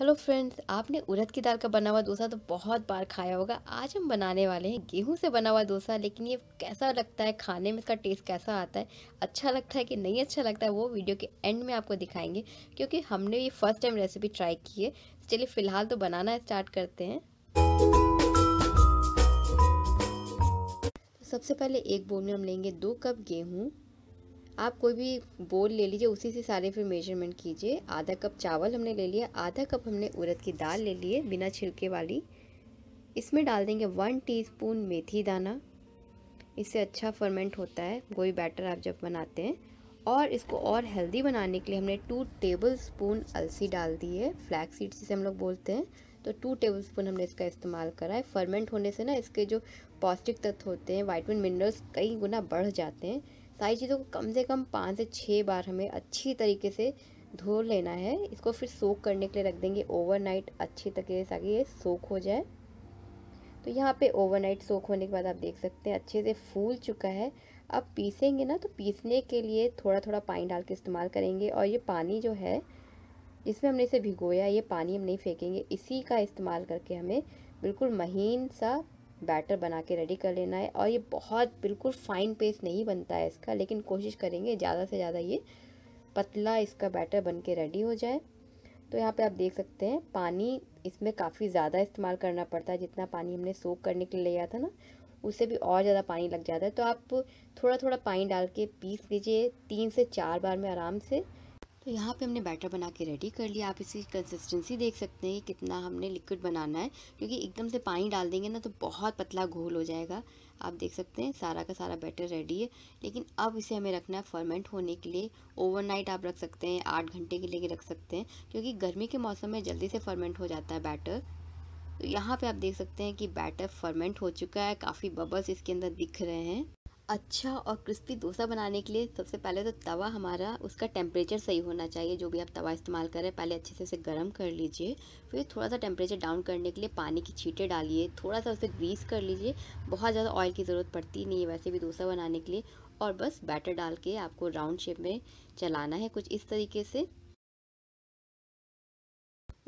hello friends आपने उड़द की दाल का बना हुआ डोसा तो बहुत बार खाया होगा आज हम बनाने वाले हैं गेहूं से बना हुआ डोसा लेकिन ये कैसा लगता है खाने में इसका टेस्ट कैसा आता है अच्छा लगता है कि नहीं अच्छा लगता है वो वीडियो के एंड में आपको दिखाएंगे क्योंकि हमने ये फर्स्ट टाइम रेसिपी ट्राई की है चलिए फ़िलहाल तो बनाना स्टार्ट करते हैं तो सबसे पहले एक बोल में हम लेंगे दो कप गेहूँ आप कोई भी बोल ले लीजिए उसी से सारे फिर मेजरमेंट कीजिए आधा कप चावल हमने ले लिया आधा कप हमने उड़द की दाल ले ली है बिना छिलके वाली इसमें डाल देंगे वन टीस्पून मेथी दाना इससे अच्छा फर्मेंट होता है कोई बैटर आप जब बनाते हैं और इसको और हेल्दी बनाने के लिए हमने टू टेबल स्पून अलसी डाल दी है फ्लैक सीड जिसे हम लोग बोलते हैं तो टू टेबल स्पून हमने इसका इस्तेमाल करा है फर्मेंट होने से ना इसके जो पौष्टिक तत्व होते हैं वाइटमिन मिनरल्स कई गुना बढ़ जाते हैं सारी चीज़ों को कम से कम पाँच से छः बार हमें अच्छी तरीके से धो लेना है इसको फिर सोख करने के लिए रख देंगे ओवरनाइट अच्छी तरीके से ताकि ये सोख हो जाए तो यहाँ पे ओवरनाइट सोख होने के बाद आप देख सकते हैं अच्छे से फूल चुका है अब पीसेंगे ना तो पीसने के लिए थोड़ा थोड़ा पानी डाल के इस्तेमाल करेंगे और ये पानी जो है जिसमें हमने इसे भिगोया ये पानी हम नहीं फेंकेंगे इसी का इस्तेमाल करके हमें बिल्कुल महीन सा बैटर बना के रेडी कर लेना है और ये बहुत बिल्कुल फाइन पेस्ट नहीं बनता है इसका लेकिन कोशिश करेंगे ज़्यादा से ज़्यादा ये पतला इसका बैटर बन के रेडी हो जाए तो यहाँ पे आप देख सकते हैं पानी इसमें काफ़ी ज़्यादा इस्तेमाल करना पड़ता है जितना पानी हमने सोख करने के लिए लिया था ना उससे भी और ज़्यादा पानी लग जाता है तो आप थोड़ा थोड़ा पानी डाल के पीस लीजिए तीन से चार बार में आराम से तो यहाँ पे हमने बैटर बना के रेडी कर लिया आप इसकी कंसिस्टेंसी देख सकते हैं कि कितना हमने लिक्विड बनाना है क्योंकि एकदम से पानी डाल देंगे ना तो बहुत पतला घोल हो जाएगा आप देख सकते हैं सारा का सारा बैटर रेडी है लेकिन अब इसे हमें रखना है फर्मेंट होने के लिए ओवरनाइट आप रख सकते हैं आठ घंटे के लिए रख सकते हैं क्योंकि गर्मी के मौसम में जल्दी से फर्मेंट हो जाता है बैटर तो यहाँ पर आप देख सकते हैं कि बैटर फर्मेंट हो चुका है काफ़ी बबल्स इसके अंदर दिख रहे हैं अच्छा और क्रिस्पी डोसा बनाने के लिए सबसे पहले तो तवा हमारा उसका टेम्परेचर सही होना चाहिए जो भी आप तवा इस्तेमाल कर रहे हैं पहले अच्छे से उसे गर्म कर लीजिए फिर थोड़ा सा टेम्परेचर डाउन करने के लिए पानी की छींटे डालिए थोड़ा सा उसे ग्रीस कर लीजिए बहुत ज़्यादा ऑयल की ज़रूरत पड़ती नहीं है वैसे भी डोसा बनाने के लिए और बस बैटर डाल के आपको राउंड शेप में चलाना है कुछ इस तरीके से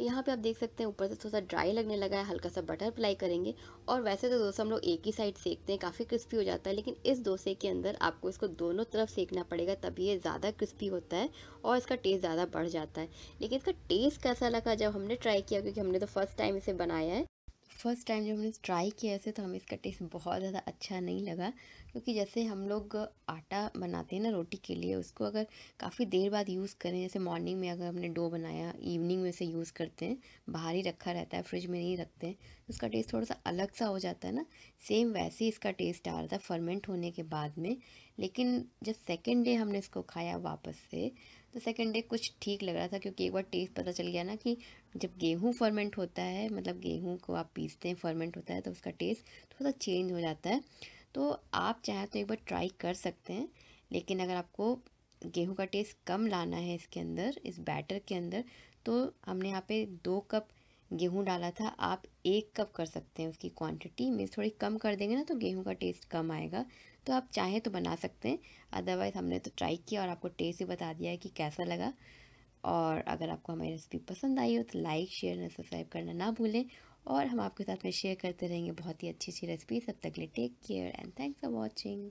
यहाँ पे आप देख सकते हैं ऊपर से थोड़ा सा ड्राई लगने लगा है हल्का सा बटर अप्लाई करेंगे और वैसे तो दोस्तों हम लोग एक ही साइड सेकते हैं काफ़ी क्रिस्पी हो जाता है लेकिन इस डोसे के अंदर आपको इसको दोनों तरफ सेकना पड़ेगा तभी ये ज़्यादा क्रिस्पी होता है और इसका टेस्ट ज़्यादा बढ़ जाता है लेकिन इसका टेस्ट कैसा लगा जब हमने ट्राई किया क्योंकि हमने तो फर्स्ट टाइम इसे बनाया है फर्स्ट टाइम जब हमने ट्राई किया ऐसे तो हमें इसका टेस्ट बहुत ज़्यादा अच्छा नहीं लगा क्योंकि जैसे हम लोग आटा बनाते हैं ना रोटी के लिए उसको अगर काफ़ी देर बाद यूज़ करें जैसे मॉर्निंग में अगर हमने डो बनाया इवनिंग में उसे यूज़ करते हैं बाहर ही रखा रहता है फ्रिज में नहीं रखते हैं तो उसका टेस्ट थोड़ा सा अलग सा हो जाता है ना सेम वैसे ही इसका टेस्ट आ रहा था फर्मेंट होने के बाद में लेकिन जब सेकेंड डे हमने इसको खाया वापस से तो सेकेंड डे कुछ ठीक लग रहा था क्योंकि एक बार टेस्ट पता चल गया ना कि जब गेहूँ फर्मेंट होता है मतलब गेहूँ को आप पीसते हैं फर्मेंट होता है तो उसका टेस्ट थोड़ा सा चेंज हो जाता है तो आप चाहें तो एक बार ट्राई कर सकते हैं लेकिन अगर आपको गेहूँ का टेस्ट कम लाना है इसके अंदर इस बैटर के अंदर तो हमने यहाँ पे दो कप गेहूँ डाला था आप एक कप कर सकते हैं उसकी क्वांटिटी में थोड़ी कम कर देंगे ना तो गेहूँ का टेस्ट कम आएगा तो आप चाहें तो बना सकते हैं अदरवाइज़ हमने तो ट्राई किया और आपको टेस्ट ही बता दिया है कि कैसा लगा और अगर आपको हमारी रेसिपी पसंद आई हो तो लाइक शेयर और सब्सक्राइब करना ना भूलें और हम आपके साथ में शेयर करते रहेंगे बहुत ही अच्छी अच्छी रेसिपी तब तक लिए take care and thanks for watching